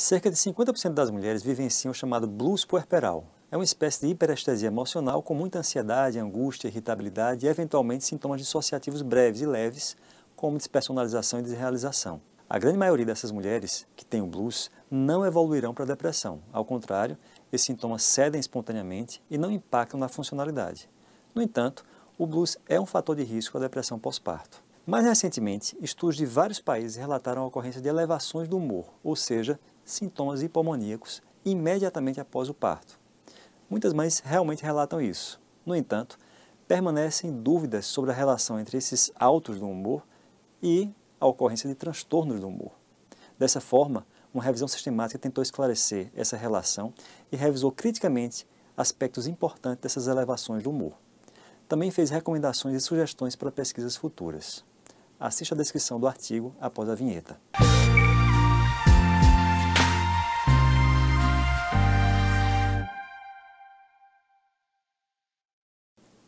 Cerca de 50% das mulheres vivenciam o chamado blues puerperal. É uma espécie de hiperestesia emocional com muita ansiedade, angústia, irritabilidade e, eventualmente, sintomas dissociativos breves e leves, como despersonalização e desrealização. A grande maioria dessas mulheres que têm o blues não evoluirão para a depressão. Ao contrário, esses sintomas cedem espontaneamente e não impactam na funcionalidade. No entanto, o blues é um fator de risco à depressão pós-parto. Mais recentemente, estudos de vários países relataram a ocorrência de elevações do humor, ou seja, sintomas hipomoníacos, imediatamente após o parto. Muitas mães realmente relatam isso. No entanto, permanecem dúvidas sobre a relação entre esses altos do humor e a ocorrência de transtornos do humor. Dessa forma, uma revisão sistemática tentou esclarecer essa relação e revisou criticamente aspectos importantes dessas elevações do humor. Também fez recomendações e sugestões para pesquisas futuras. Assista a descrição do artigo após a vinheta.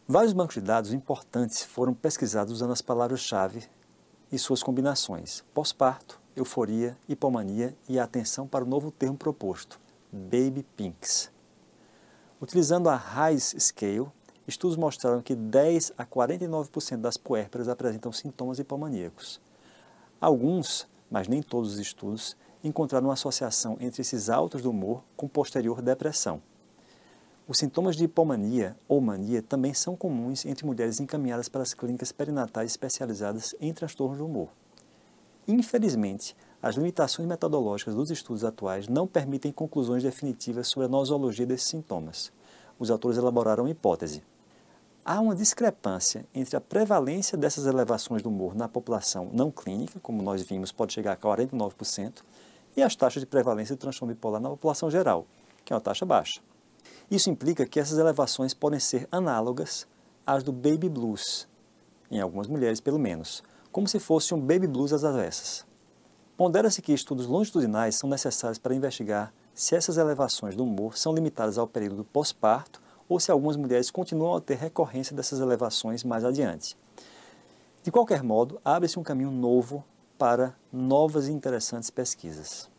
Vários bancos de dados importantes foram pesquisados usando as palavras-chave e suas combinações: pós-parto, euforia, hipomania e atenção para o novo termo proposto, baby pinks. Utilizando a Rise Scale, Estudos mostraram que 10 a 49% das puérperas apresentam sintomas hipomaníacos. Alguns, mas nem todos os estudos, encontraram uma associação entre esses altos do humor com posterior depressão. Os sintomas de hipomania ou mania também são comuns entre mulheres encaminhadas para as clínicas perinatais especializadas em transtornos do humor. Infelizmente, as limitações metodológicas dos estudos atuais não permitem conclusões definitivas sobre a nosologia desses sintomas. Os autores elaboraram a hipótese há uma discrepância entre a prevalência dessas elevações do humor na população não clínica, como nós vimos, pode chegar a 49%, e as taxas de prevalência de transtorno bipolar na população geral, que é uma taxa baixa. Isso implica que essas elevações podem ser análogas às do baby blues, em algumas mulheres pelo menos, como se fosse um baby blues às avessas. Pondera-se que estudos longitudinais são necessários para investigar se essas elevações do humor são limitadas ao período pós-parto ou se algumas mulheres continuam a ter recorrência dessas elevações mais adiante. De qualquer modo, abre-se um caminho novo para novas e interessantes pesquisas.